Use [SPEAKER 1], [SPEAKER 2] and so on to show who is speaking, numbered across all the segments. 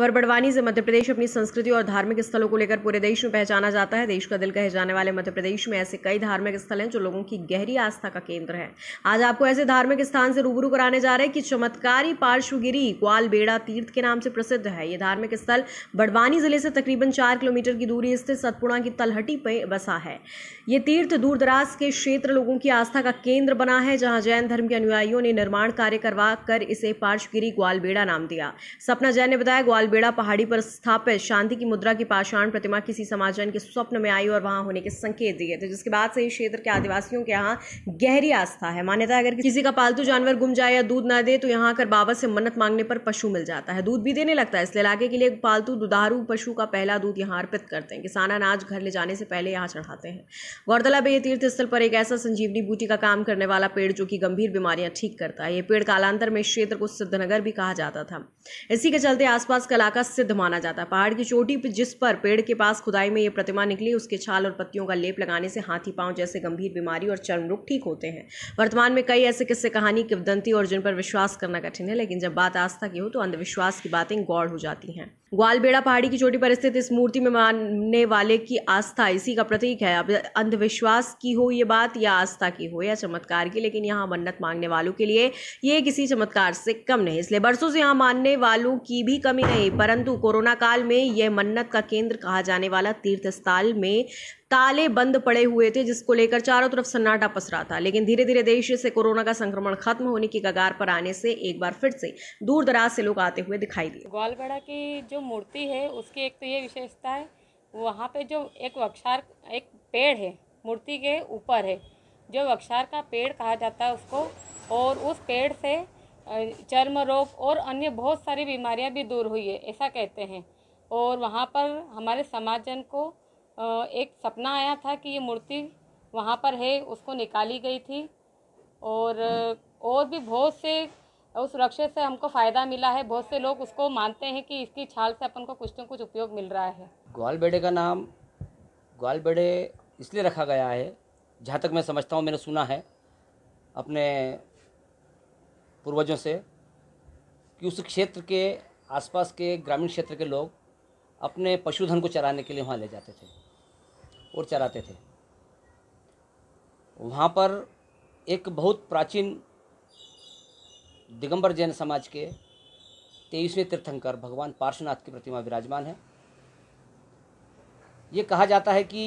[SPEAKER 1] खबर बड़वानी से मध्य प्रदेश अपनी संस्कृति और धार्मिक स्थलों को लेकर पूरे देश में पहचाना जाता है देश का दिल कहे जाने वाले मध्य प्रदेश में ऐसे कई धार्मिक स्थल हैं जो लोगों की गहरी आस्था का केंद्र है आज आपको ऐसे धार्मिक स्थान से रूबरू कराने जा रहे हैं कि चमत्कारी पार्श्वगिरी ग्वालबेड़ा तीर्थ के नाम से प्रसिद्ध है ये धार्मिक स्थल बड़वानी जिले से तकरीबन चार किलोमीटर की दूरी स्थित सतपुड़ा की तलहटी पर बसा है ये तीर्थ दूर दराज के क्षेत्र लोगों की आस्था का केंद्र बना है जहाँ जैन धर्म के अनुयायियों ने निर्माण कार्य करवा कर इसे पार्श्वगिरी ग्वालबेड़ा नाम दिया सपना जैन ने बताया ग्वाल तालबेड़ा पहाड़ी पर स्थापित शांति की मुद्रा की पाषाण प्रतिमा किसी समाजन के स्वप्न में आई और वहां होने के संकेत दिए थे जिसके बाद से इस क्षेत्र के आदिवासियों के यहाँ गहरी आस्था है मान्यता अगर किसी का पालतू जानवर गुम जाए या दूध ना दे तो यहाँ आकर बाबा से मन्नत मांगने पर पशु मिल जाता है दूध भी देने लगता है इसलिए इलाके के लिए पालतू दुधारू पशु का पहला दूध यहाँ अर्पित करते हैं किसान अनाज घर ले जाने से पहले यहाँ चढ़ाते हैं गौरतलब है ये तीर्थ स्थल पर एक ऐसा संजीवनी बूटी का काम करने वाला पेड़ जो कि गंभीर बीमारियां ठीक करता है ये पेड़ कालांतर में क्षेत्र को सिद्धनगर भी कहा जाता था इसी के चलते आसपास का कला का सिद्ध माना जाता है पहाड़ की चोटी पर जिस पर पेड़ के पास खुदाई में ये प्रतिमा निकली उसके छाल और पत्तियों का लेप लगाने से हाथी पांव जैसे गंभीर बीमारी और चर्म रोग ठीक होते हैं वर्तमान में कई ऐसे किस्से कहानी किवदंती और जिन पर विश्वास करना कठिन है लेकिन जब बात आस्था की हो तो अंधविश्वास की बातें गौड़ हो जाती हैं ग्वालबेड़ा पहाड़ी की चोटी पर स्थित इस मूर्ति में मानने वाले की आस्था इसी का प्रतीक है अब अंधविश्वास की हो ये बात या आस्था की हो या चमत्कार की लेकिन यहाँ मन्नत मांगने वालों के लिए ये किसी चमत्कार से कम नहीं इसलिए बरसों से यहाँ मानने वालों की भी कमी नहीं गई परंतु कोरोना काल में यह मन्नत का केंद्र कहा जाने वाला तीर्थ स्थल में ताले बंद पड़े हुए थे जिसको लेकर चारों तरफ सन्नाटा पसरा था लेकिन धीरे धीरे देश से कोरोना का संक्रमण खत्म होने की कगार पर आने से एक बार फिर से दूर दराज से लोग आते हुए दिखाई दिए
[SPEAKER 2] ग्वालबड़ा की जो मूर्ति है उसकी एक तो ये विशेषता है वहाँ पे जो एक वक्षार एक पेड़ है मूर्ति के ऊपर है जो वक्षार का पेड़ कहा जाता है उसको और उस पेड़ से चर्म रोग और अन्य बहुत सारी बीमारियां भी दूर हुई है ऐसा कहते हैं और वहाँ पर हमारे समाज जन को एक सपना आया था कि ये मूर्ति वहाँ पर है उसको निकाली गई थी और और भी बहुत से उस रक्षे से हमको फ़ायदा मिला है बहुत से लोग उसको मानते हैं कि इसकी छाल से अपन को कुछ ना कुछ उपयोग मिल रहा है
[SPEAKER 3] ग्वाल बेड़े का नाम ग्वाल बेड़े इसलिए रखा गया है जहाँ तक मैं समझता हूँ मैंने सुना है अपने पूर्वजों से कि उस क्षेत्र के आसपास के ग्रामीण क्षेत्र के लोग अपने पशुधन को चराने के लिए वहाँ ले जाते थे और चराते थे वहाँ पर एक बहुत प्राचीन दिगंबर जैन समाज के तेईसवें तीर्थंकर भगवान पार्श्वनाथ की प्रतिमा विराजमान है ये कहा जाता है कि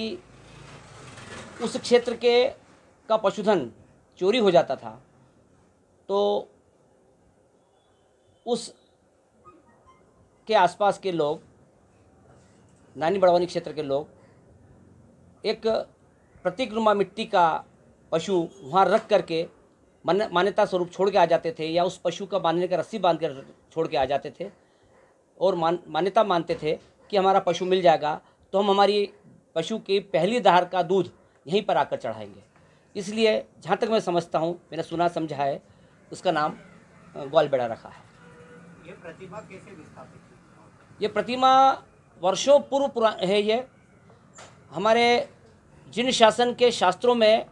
[SPEAKER 3] उस क्षेत्र के का पशुधन चोरी हो जाता था तो उस के आसपास के लोग नानी बड़वानी क्षेत्र के लोग एक नुमा मिट्टी का पशु वहाँ रख करके मन मान्यता स्वरूप छोड़ के आ जाते थे या उस पशु का बांधने का रस्सी बांध कर छोड़ के आ जाते थे और मान मान्यता मानते थे कि हमारा पशु मिल जाएगा तो हम हमारी पशु के पहली धार का दूध यहीं पर आकर चढ़ाएंगे इसलिए जहाँ तक मैं समझता हूँ मैंने सुना समझा है उसका नाम ग्वालबेड़ा रखा है ये प्रतिमा कैसे विस्थापित ये प्रतिमा वर्षों पूर्व है ये हमारे जिन शासन के शास्त्रों में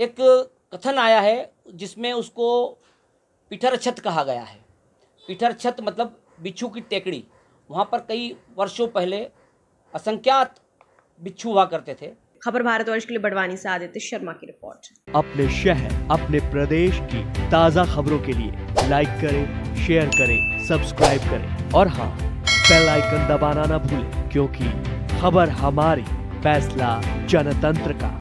[SPEAKER 3] एक कथन आया है जिसमें उसको पिठर छत कहा गया है पिठर छत मतलब बिच्छू की टेकड़ी वहाँ पर कई वर्षों पहले असंख्यात बिच्छू हुआ करते थे खबर
[SPEAKER 1] भारतवर्ष के लिए बड़वानी से आदित्य शर्मा की रिपोर्ट अपने शहर अपने प्रदेश की ताज़ा खबरों के लिए लाइक करें शेयर करें सब्सक्राइब करें और हाँ बेल आइकन दबाना ना भूलें क्योंकि खबर हमारी फैसला जनतंत्र
[SPEAKER 3] का